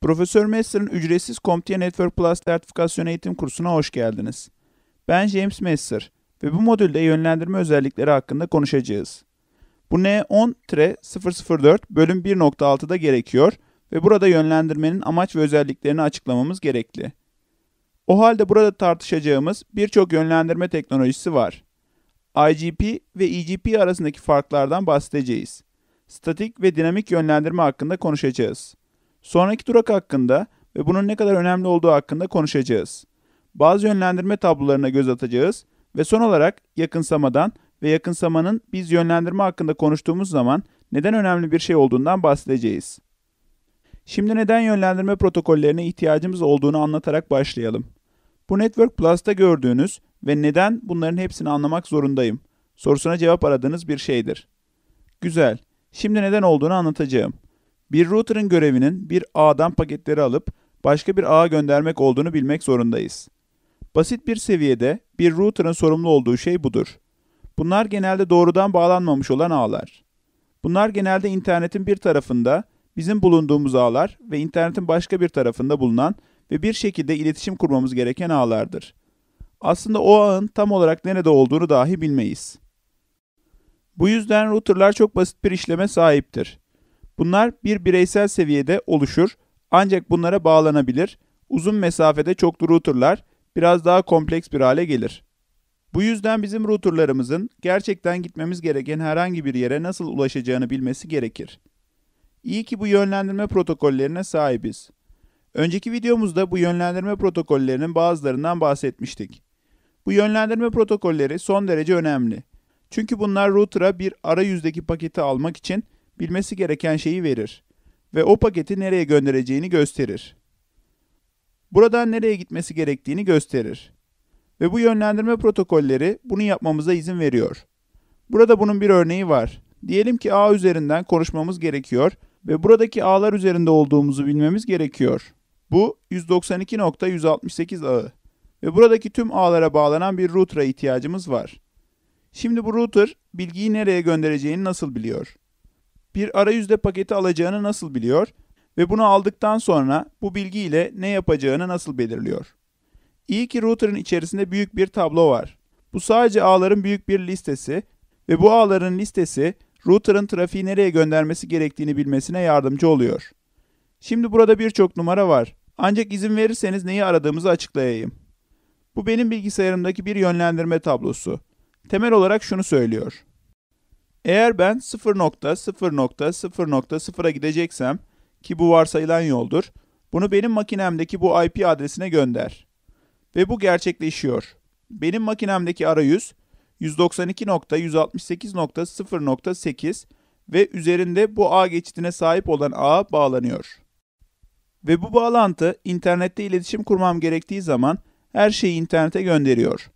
Profesör Messer'ın ücretsiz CompTIA Network Plus sertifikasyon eğitim kursuna hoş geldiniz. Ben James Messer ve bu modülde yönlendirme özellikleri hakkında konuşacağız. Bu N10-004 e bölüm 1.6'da gerekiyor ve burada yönlendirmenin amaç ve özelliklerini açıklamamız gerekli. O halde burada tartışacağımız birçok yönlendirme teknolojisi var. IGP ve EGP arasındaki farklardan bahsedeceğiz. Statik ve dinamik yönlendirme hakkında konuşacağız. Sonraki durak hakkında ve bunun ne kadar önemli olduğu hakkında konuşacağız. Bazı yönlendirme tablolarına göz atacağız ve son olarak yakınsamadan ve yakınsamanın biz yönlendirme hakkında konuştuğumuz zaman neden önemli bir şey olduğundan bahsedeceğiz. Şimdi neden yönlendirme protokollerine ihtiyacımız olduğunu anlatarak başlayalım. Bu Network Plus'ta gördüğünüz ve neden bunların hepsini anlamak zorundayım sorusuna cevap aradığınız bir şeydir. Güzel. Şimdi neden olduğunu anlatacağım. Bir router'ın görevinin bir ağdan paketleri alıp başka bir ağa göndermek olduğunu bilmek zorundayız. Basit bir seviyede bir router'ın sorumlu olduğu şey budur. Bunlar genelde doğrudan bağlanmamış olan ağlar. Bunlar genelde internetin bir tarafında bizim bulunduğumuz ağlar ve internetin başka bir tarafında bulunan ve bir şekilde iletişim kurmamız gereken ağlardır. Aslında o ağın tam olarak nerede olduğunu dahi bilmeyiz. Bu yüzden routerlar çok basit bir işleme sahiptir. Bunlar bir bireysel seviyede oluşur ancak bunlara bağlanabilir, uzun mesafede çoklu routerlar biraz daha kompleks bir hale gelir. Bu yüzden bizim routerlarımızın gerçekten gitmemiz gereken herhangi bir yere nasıl ulaşacağını bilmesi gerekir. İyi ki bu yönlendirme protokollerine sahibiz. Önceki videomuzda bu yönlendirme protokollerinin bazılarından bahsetmiştik. Bu yönlendirme protokolleri son derece önemli. Çünkü bunlar router'a bir arayüzdeki paketi almak için bilmesi gereken şeyi verir ve o paketi nereye göndereceğini gösterir. Buradan nereye gitmesi gerektiğini gösterir. Ve bu yönlendirme protokolleri bunu yapmamıza izin veriyor. Burada bunun bir örneği var. Diyelim ki A üzerinden konuşmamız gerekiyor ve buradaki ağlar üzerinde olduğumuzu bilmemiz gerekiyor. Bu 192.168 ağı ve buradaki tüm ağlara bağlanan bir router'a ihtiyacımız var. Şimdi bu router bilgiyi nereye göndereceğini nasıl biliyor? bir arayüzde paketi alacağını nasıl biliyor ve bunu aldıktan sonra bu bilgiyle ne yapacağını nasıl belirliyor? İyi ki router'ın içerisinde büyük bir tablo var. Bu sadece ağların büyük bir listesi ve bu ağların listesi router'ın trafiği nereye göndermesi gerektiğini bilmesine yardımcı oluyor. Şimdi burada birçok numara var. Ancak izin verirseniz neyi aradığımızı açıklayayım. Bu benim bilgisayarımdaki bir yönlendirme tablosu. Temel olarak şunu söylüyor. Eğer ben 0.0.0.0'a gideceksem ki bu varsayılan yoldur, bunu benim makinemdeki bu IP adresine gönder. Ve bu gerçekleşiyor. Benim makinemdeki arayüz 192.168.0.8 ve üzerinde bu ağ geçidine sahip olan ağa bağlanıyor. Ve bu bağlantı internette iletişim kurmam gerektiği zaman her şeyi internete gönderiyor.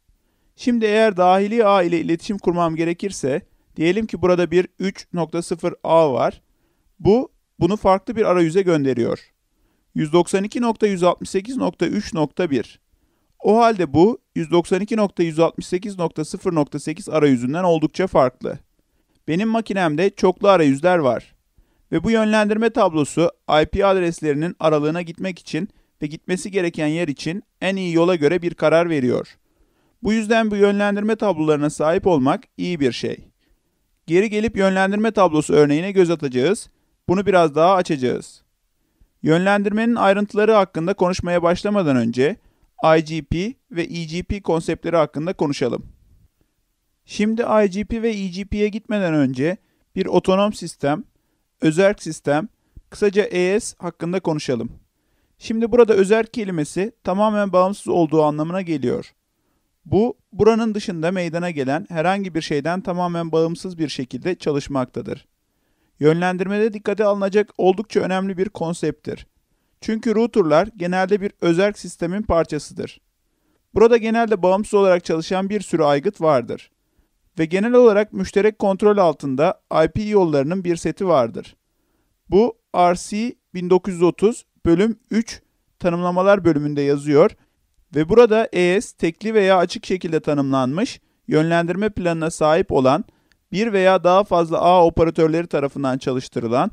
Şimdi eğer dahili ağ ile iletişim kurmam gerekirse Diyelim ki burada bir 3.0a var. Bu bunu farklı bir arayüze gönderiyor. 192.168.3.1 O halde bu 192.168.0.8 arayüzünden oldukça farklı. Benim makinemde çoklu arayüzler var. Ve bu yönlendirme tablosu IP adreslerinin aralığına gitmek için ve gitmesi gereken yer için en iyi yola göre bir karar veriyor. Bu yüzden bu yönlendirme tablolarına sahip olmak iyi bir şey. Geri gelip yönlendirme tablosu örneğine göz atacağız. Bunu biraz daha açacağız. Yönlendirmenin ayrıntıları hakkında konuşmaya başlamadan önce IGP ve EGP konseptleri hakkında konuşalım. Şimdi IGP ve EGP'ye gitmeden önce bir otonom sistem, özerk sistem, kısaca ES hakkında konuşalım. Şimdi burada özerk kelimesi tamamen bağımsız olduğu anlamına geliyor. Bu, buranın dışında meydana gelen herhangi bir şeyden tamamen bağımsız bir şekilde çalışmaktadır. Yönlendirmede dikkate alınacak oldukça önemli bir konsepttir. Çünkü routerlar genelde bir özerk sistemin parçasıdır. Burada genelde bağımsız olarak çalışan bir sürü aygıt vardır. Ve genel olarak müşterek kontrol altında IP yollarının bir seti vardır. Bu RC 1930 bölüm 3 tanımlamalar bölümünde yazıyor ve burada ES tekli veya açık şekilde tanımlanmış, yönlendirme planına sahip olan, bir veya daha fazla ağ operatörleri tarafından çalıştırılan,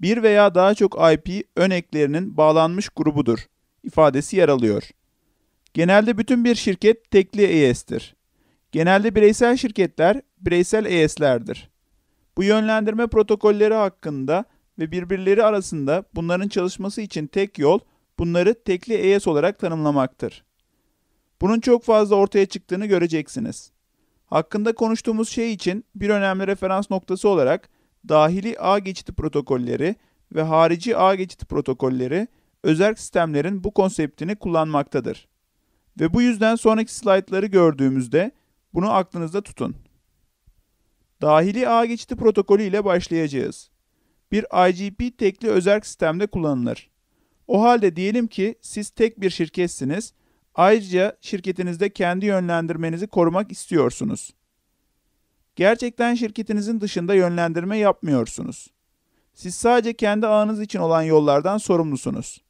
bir veya daha çok IP ön eklerinin bağlanmış grubudur ifadesi yer alıyor. Genelde bütün bir şirket tekli ES'tir. Genelde bireysel şirketler bireysel ES'lerdir. Bu yönlendirme protokolleri hakkında ve birbirleri arasında bunların çalışması için tek yol bunları tekli ES olarak tanımlamaktır. Bunun çok fazla ortaya çıktığını göreceksiniz. Hakkında konuştuğumuz şey için bir önemli referans noktası olarak dahili ağ geçidi protokolleri ve harici ağ geçidi protokolleri özel sistemlerin bu konseptini kullanmaktadır. Ve bu yüzden sonraki slaytları gördüğümüzde bunu aklınızda tutun. Dahili ağ geçidi protokolü ile başlayacağız. Bir IGP tekli özel sistemde kullanılır. O halde diyelim ki siz tek bir şirketsiniz Ayrıca şirketinizde kendi yönlendirmenizi korumak istiyorsunuz. Gerçekten şirketinizin dışında yönlendirme yapmıyorsunuz. Siz sadece kendi ağınız için olan yollardan sorumlusunuz.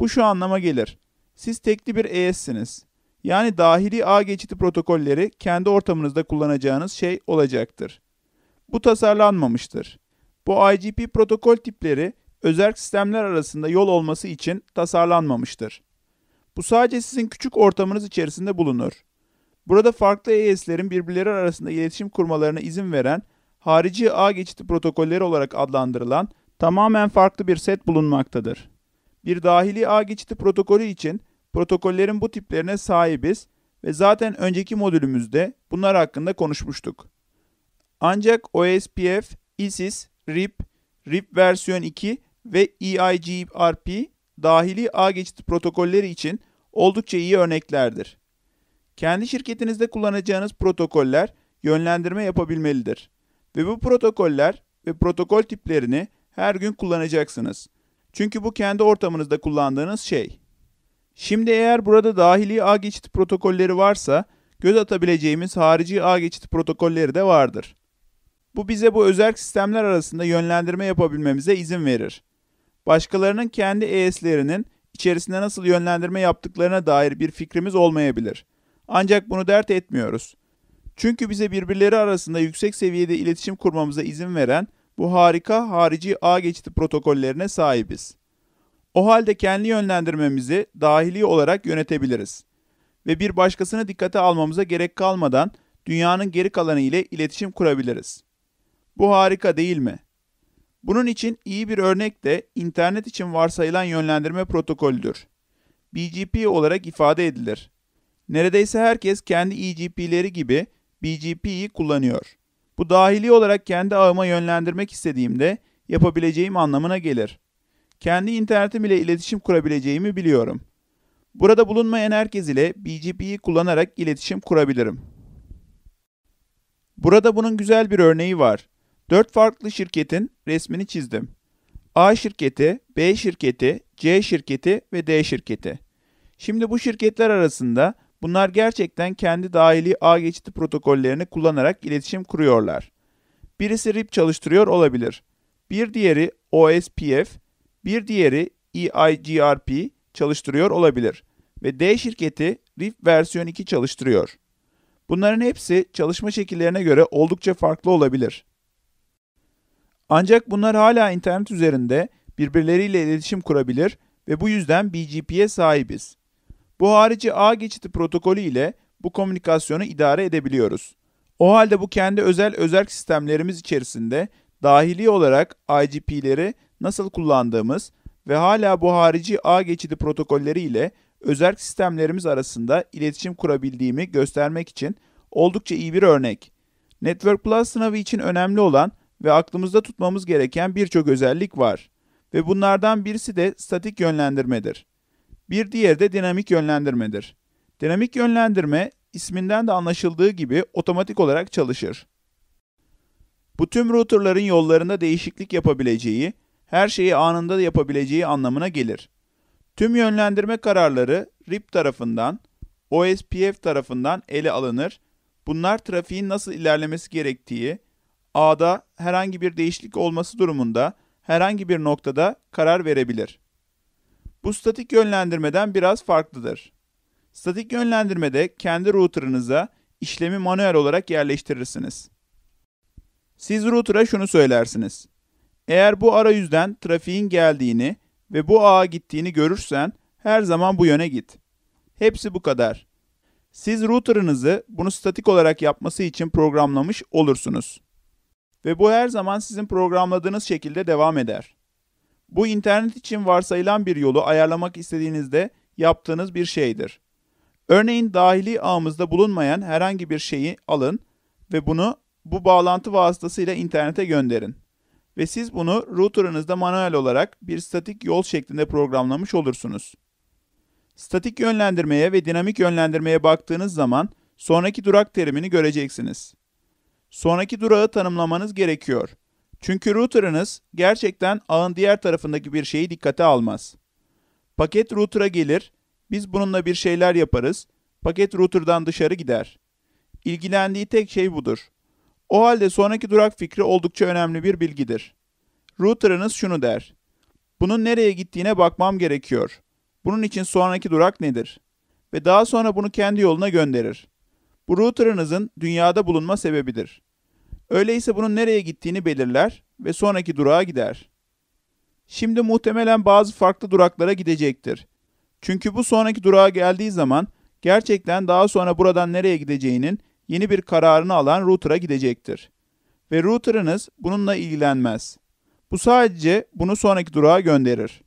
Bu şu anlama gelir. Siz tekli bir ES'siniz. Yani dahili ağ geçidi protokolleri kendi ortamınızda kullanacağınız şey olacaktır. Bu tasarlanmamıştır. Bu IGP protokol tipleri özel sistemler arasında yol olması için tasarlanmamıştır. Bu sadece sizin küçük ortamınız içerisinde bulunur. Burada farklı ES'lerin birbirleri arasında iletişim kurmalarına izin veren harici ağ geçidi protokolleri olarak adlandırılan tamamen farklı bir set bulunmaktadır. Bir dahili ağ geçidi protokolü için protokollerin bu tiplerine sahibiz ve zaten önceki modülümüzde bunlar hakkında konuşmuştuk. Ancak OSPF, ISIS, RIP, RIP versiyon 2 ve EIGRP dahili ağ geçidi protokolleri için oldukça iyi örneklerdir. Kendi şirketinizde kullanacağınız protokoller yönlendirme yapabilmelidir. Ve bu protokoller ve protokol tiplerini her gün kullanacaksınız. Çünkü bu kendi ortamınızda kullandığınız şey. Şimdi eğer burada dahili ağ geçit protokolleri varsa göz atabileceğimiz harici ağ geçit protokolleri de vardır. Bu bize bu özel sistemler arasında yönlendirme yapabilmemize izin verir. Başkalarının kendi ES'lerinin içerisinde nasıl yönlendirme yaptıklarına dair bir fikrimiz olmayabilir. Ancak bunu dert etmiyoruz. Çünkü bize birbirleri arasında yüksek seviyede iletişim kurmamıza izin veren bu harika harici ağ geçidi protokollerine sahibiz. O halde kendi yönlendirmemizi dahili olarak yönetebiliriz ve bir başkasını dikkate almamıza gerek kalmadan dünyanın geri kalanı ile iletişim kurabiliriz. Bu harika değil mi?'' Bunun için iyi bir örnek de internet için varsayılan yönlendirme protokolüdür. BGP olarak ifade edilir. Neredeyse herkes kendi EGP'leri gibi BGP'yi kullanıyor. Bu dahili olarak kendi ağıma yönlendirmek istediğimde yapabileceğim anlamına gelir. Kendi internetim ile iletişim kurabileceğimi biliyorum. Burada bulunmayan herkes ile BGP'yi kullanarak iletişim kurabilirim. Burada bunun güzel bir örneği var. 4 farklı şirketin resmini çizdim. A şirketi, B şirketi, C şirketi ve D şirketi. Şimdi bu şirketler arasında bunlar gerçekten kendi dahili ağ geçidi protokollerini kullanarak iletişim kuruyorlar. Birisi RIP çalıştırıyor olabilir. Bir diğeri OSPF, bir diğeri EIGRP çalıştırıyor olabilir ve D şirketi RIP versiyon 2 çalıştırıyor. Bunların hepsi çalışma şekillerine göre oldukça farklı olabilir. Ancak bunlar hala internet üzerinde birbirleriyle iletişim kurabilir ve bu yüzden BGP'ye sahibiz. Bu harici ağ geçidi protokolü ile bu komünikasyonu idare edebiliyoruz. O halde bu kendi özel özerk sistemlerimiz içerisinde dahili olarak IGP'leri nasıl kullandığımız ve hala bu harici ağ geçidi protokolleri ile özerk sistemlerimiz arasında iletişim kurabildiğimi göstermek için oldukça iyi bir örnek. Network Plus sınavı için önemli olan ve aklımızda tutmamız gereken birçok özellik var ve bunlardan birisi de statik yönlendirmedir. Bir diğeri de dinamik yönlendirmedir. Dinamik yönlendirme isminden de anlaşıldığı gibi otomatik olarak çalışır. Bu tüm routerların yollarında değişiklik yapabileceği, her şeyi anında yapabileceği anlamına gelir. Tüm yönlendirme kararları RIP tarafından, OSPF tarafından ele alınır. Bunlar trafiğin nasıl ilerlemesi gerektiği, A'da herhangi bir değişiklik olması durumunda herhangi bir noktada karar verebilir. Bu statik yönlendirmeden biraz farklıdır. Statik yönlendirmede kendi router'ınıza işlemi manuel olarak yerleştirirsiniz. Siz router'a şunu söylersiniz. Eğer bu arayüzden trafiğin geldiğini ve bu ağa gittiğini görürsen her zaman bu yöne git. Hepsi bu kadar. Siz router'ınızı bunu statik olarak yapması için programlamış olursunuz ve bu her zaman sizin programladığınız şekilde devam eder. Bu internet için varsayılan bir yolu ayarlamak istediğinizde yaptığınız bir şeydir. Örneğin dahili ağımızda bulunmayan herhangi bir şeyi alın ve bunu bu bağlantı vasıtasıyla internete gönderin. Ve siz bunu router'ınızda manuel olarak bir statik yol şeklinde programlamış olursunuz. Statik yönlendirmeye ve dinamik yönlendirmeye baktığınız zaman sonraki durak terimini göreceksiniz sonraki durağı tanımlamanız gerekiyor. Çünkü router'ınız gerçekten ağın diğer tarafındaki bir şeyi dikkate almaz. Paket router'a gelir, biz bununla bir şeyler yaparız, paket router'dan dışarı gider. İlgilendiği tek şey budur. O halde sonraki durak fikri oldukça önemli bir bilgidir. Router'ınız şunu der. Bunun nereye gittiğine bakmam gerekiyor. Bunun için sonraki durak nedir? Ve daha sonra bunu kendi yoluna gönderir. Bu router'ınızın dünyada bulunma sebebidir. Öyleyse bunun nereye gittiğini belirler ve sonraki durağa gider. Şimdi muhtemelen bazı farklı duraklara gidecektir. Çünkü bu sonraki durağa geldiği zaman gerçekten daha sonra buradan nereye gideceğinin yeni bir kararını alan router'a gidecektir. Ve router'ınız bununla ilgilenmez. Bu sadece bunu sonraki durağa gönderir.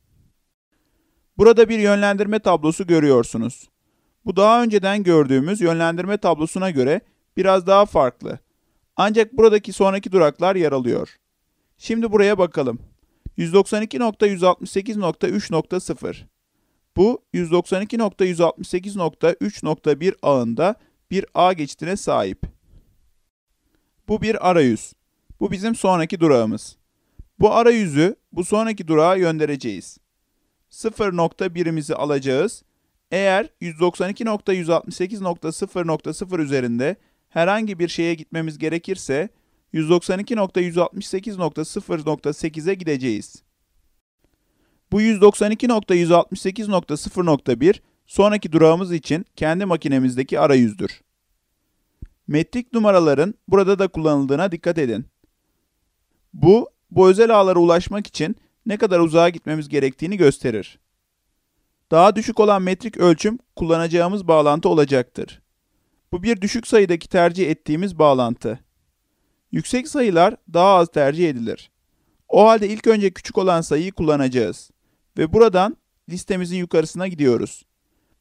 Burada bir yönlendirme tablosu görüyorsunuz. Bu daha önceden gördüğümüz yönlendirme tablosuna göre biraz daha farklı. Ancak buradaki sonraki duraklar yer alıyor. Şimdi buraya bakalım. 192.168.3.0 Bu 192.168.3.1 ağında bir ağ geçtiğine sahip. Bu bir arayüz. Bu bizim sonraki durağımız. Bu arayüzü bu sonraki durağa göndereceğiz. 0.1'imizi alacağız eğer 192.168.0.0 üzerinde herhangi bir şeye gitmemiz gerekirse 192.168.0.8'e gideceğiz. Bu 192.168.0.1 sonraki durağımız için kendi makinemizdeki arayüzdür. Metrik numaraların burada da kullanıldığına dikkat edin. Bu, bu özel ağlara ulaşmak için ne kadar uzağa gitmemiz gerektiğini gösterir. Daha düşük olan metrik ölçüm kullanacağımız bağlantı olacaktır. Bu bir düşük sayıdaki tercih ettiğimiz bağlantı. Yüksek sayılar daha az tercih edilir. O halde ilk önce küçük olan sayıyı kullanacağız. Ve buradan listemizin yukarısına gidiyoruz.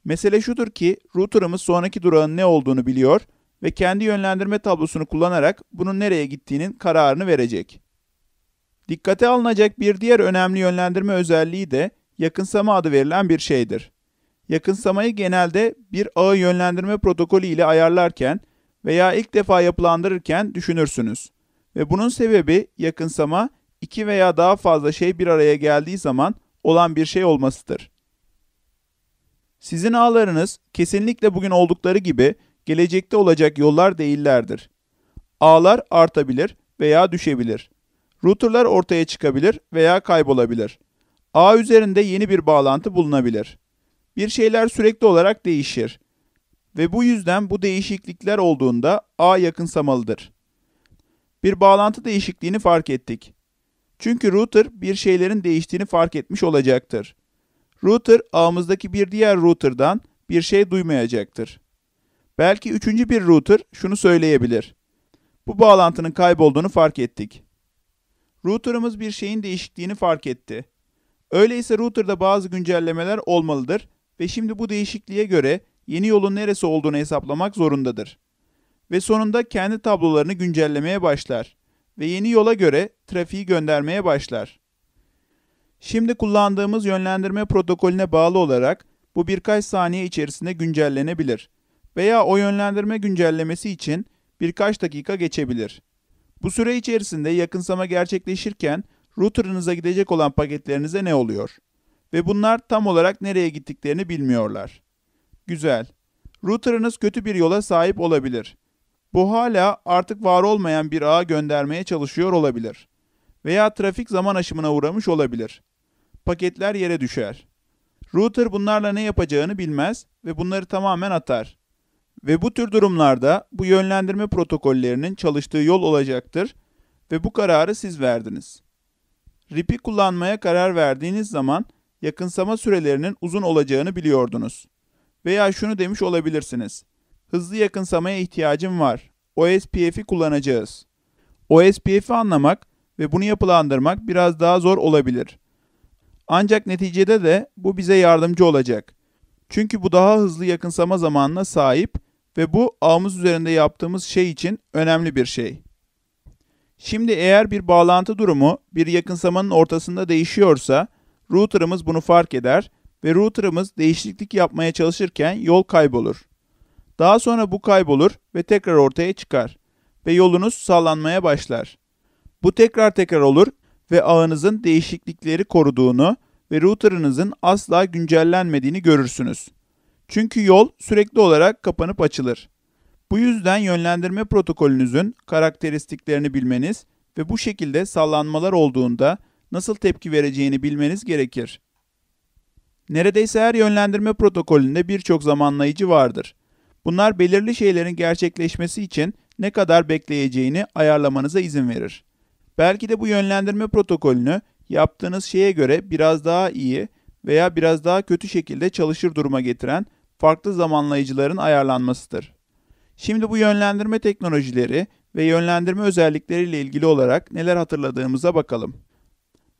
Mesele şudur ki router'ımız sonraki durağın ne olduğunu biliyor ve kendi yönlendirme tablosunu kullanarak bunun nereye gittiğinin kararını verecek. Dikkate alınacak bir diğer önemli yönlendirme özelliği de yakınsama adı verilen bir şeydir. Yakınsamayı genelde bir ağı yönlendirme protokolü ile ayarlarken veya ilk defa yapılandırırken düşünürsünüz. Ve bunun sebebi yakınsama iki veya daha fazla şey bir araya geldiği zaman olan bir şey olmasıdır. Sizin ağlarınız kesinlikle bugün oldukları gibi gelecekte olacak yollar değillerdir. Ağlar artabilir veya düşebilir. Routerlar ortaya çıkabilir veya kaybolabilir.'' A üzerinde yeni bir bağlantı bulunabilir. Bir şeyler sürekli olarak değişir ve bu yüzden bu değişiklikler olduğunda A yakınsamalıdır. Bir bağlantı değişikliğini fark ettik. Çünkü router bir şeylerin değiştiğini fark etmiş olacaktır. Router ağımızdaki bir diğer router'dan bir şey duymayacaktır. Belki üçüncü bir router şunu söyleyebilir. Bu bağlantının kaybolduğunu fark ettik. Router'ımız bir şeyin değişikliğini fark etti. Öyleyse router'da bazı güncellemeler olmalıdır ve şimdi bu değişikliğe göre yeni yolun neresi olduğunu hesaplamak zorundadır. Ve sonunda kendi tablolarını güncellemeye başlar ve yeni yola göre trafiği göndermeye başlar. Şimdi kullandığımız yönlendirme protokolüne bağlı olarak bu birkaç saniye içerisinde güncellenebilir veya o yönlendirme güncellemesi için birkaç dakika geçebilir. Bu süre içerisinde yakınsama gerçekleşirken router'ınıza gidecek olan paketlerinize ne oluyor? Ve bunlar tam olarak nereye gittiklerini bilmiyorlar. Güzel. Router'ınız kötü bir yola sahip olabilir. Bu hala artık var olmayan bir ağa göndermeye çalışıyor olabilir. Veya trafik zaman aşımına uğramış olabilir. Paketler yere düşer. Router bunlarla ne yapacağını bilmez ve bunları tamamen atar. Ve bu tür durumlarda bu yönlendirme protokollerinin çalıştığı yol olacaktır ve bu kararı siz verdiniz. RIP'i kullanmaya karar verdiğiniz zaman yakınsama sürelerinin uzun olacağını biliyordunuz. Veya şunu demiş olabilirsiniz. Hızlı yakınsamaya ihtiyacım var. OSPF'i kullanacağız. OSPF'i anlamak ve bunu yapılandırmak biraz daha zor olabilir. Ancak neticede de bu bize yardımcı olacak. Çünkü bu daha hızlı yakınsama zamanına sahip ve bu ağımız üzerinde yaptığımız şey için önemli bir şey. Şimdi eğer bir bağlantı durumu bir yakınsamanın ortasında değişiyorsa router'ımız bunu fark eder ve router'ımız değişiklik yapmaya çalışırken yol kaybolur. Daha sonra bu kaybolur ve tekrar ortaya çıkar ve yolunuz sallanmaya başlar. Bu tekrar tekrar olur ve ağınızın değişiklikleri koruduğunu ve router'ınızın asla güncellenmediğini görürsünüz. Çünkü yol sürekli olarak kapanıp açılır. Bu yüzden yönlendirme protokolünüzün karakteristiklerini bilmeniz ve bu şekilde sallanmalar olduğunda nasıl tepki vereceğini bilmeniz gerekir. Neredeyse her yönlendirme protokolünde birçok zamanlayıcı vardır. Bunlar belirli şeylerin gerçekleşmesi için ne kadar bekleyeceğini ayarlamanıza izin verir. Belki de bu yönlendirme protokolünü yaptığınız şeye göre biraz daha iyi veya biraz daha kötü şekilde çalışır duruma getiren farklı zamanlayıcıların ayarlanmasıdır. Şimdi bu yönlendirme teknolojileri ve yönlendirme özellikleriyle ilgili olarak neler hatırladığımıza bakalım.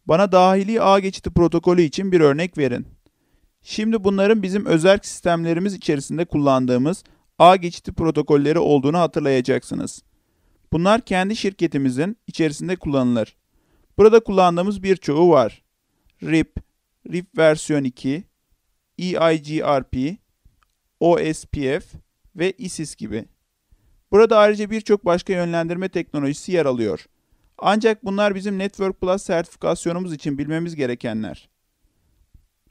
Bana dahili ağ geçidi protokolü için bir örnek verin. Şimdi bunların bizim özel sistemlerimiz içerisinde kullandığımız ağ geçidi protokolleri olduğunu hatırlayacaksınız. Bunlar kendi şirketimizin içerisinde kullanılır. Burada kullandığımız birçoğu var. RIP, RIP versiyon 2, EIGRP, OSPF, ve ISIS gibi. Burada ayrıca birçok başka yönlendirme teknolojisi yer alıyor. Ancak bunlar bizim Network Plus sertifikasyonumuz için bilmemiz gerekenler.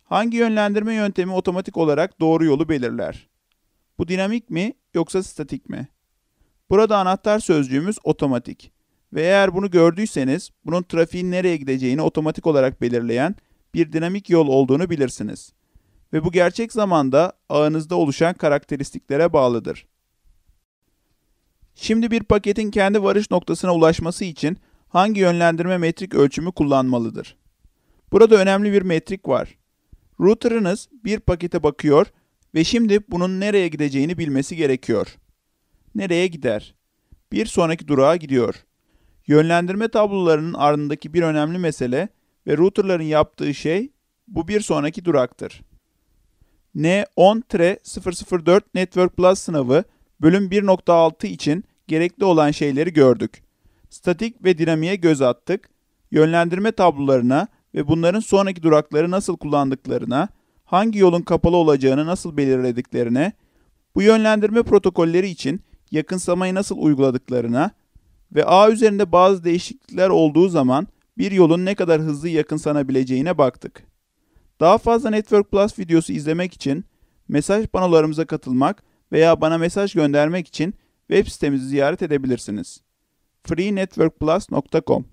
Hangi yönlendirme yöntemi otomatik olarak doğru yolu belirler? Bu dinamik mi yoksa statik mi? Burada anahtar sözcüğümüz otomatik. Ve eğer bunu gördüyseniz bunun trafiğin nereye gideceğini otomatik olarak belirleyen bir dinamik yol olduğunu bilirsiniz ve bu gerçek zamanda ağınızda oluşan karakteristiklere bağlıdır. Şimdi bir paketin kendi varış noktasına ulaşması için hangi yönlendirme metrik ölçümü kullanmalıdır? Burada önemli bir metrik var. Router'ınız bir pakete bakıyor ve şimdi bunun nereye gideceğini bilmesi gerekiyor. Nereye gider? Bir sonraki durağa gidiyor. Yönlendirme tablolarının ardındaki bir önemli mesele ve router'ların yaptığı şey bu bir sonraki duraktır. N10-004 Network Plus sınavı bölüm 1.6 için gerekli olan şeyleri gördük. Statik ve dinamiğe göz attık. Yönlendirme tablolarına ve bunların sonraki durakları nasıl kullandıklarına, hangi yolun kapalı olacağını nasıl belirlediklerine, bu yönlendirme protokolleri için yakınsamayı nasıl uyguladıklarına ve ağ üzerinde bazı değişiklikler olduğu zaman bir yolun ne kadar hızlı yakınsanabileceğine baktık. Daha fazla Network Plus videosu izlemek için mesaj panolarımıza katılmak veya bana mesaj göndermek için web sitemizi ziyaret edebilirsiniz. freenetworkplus.com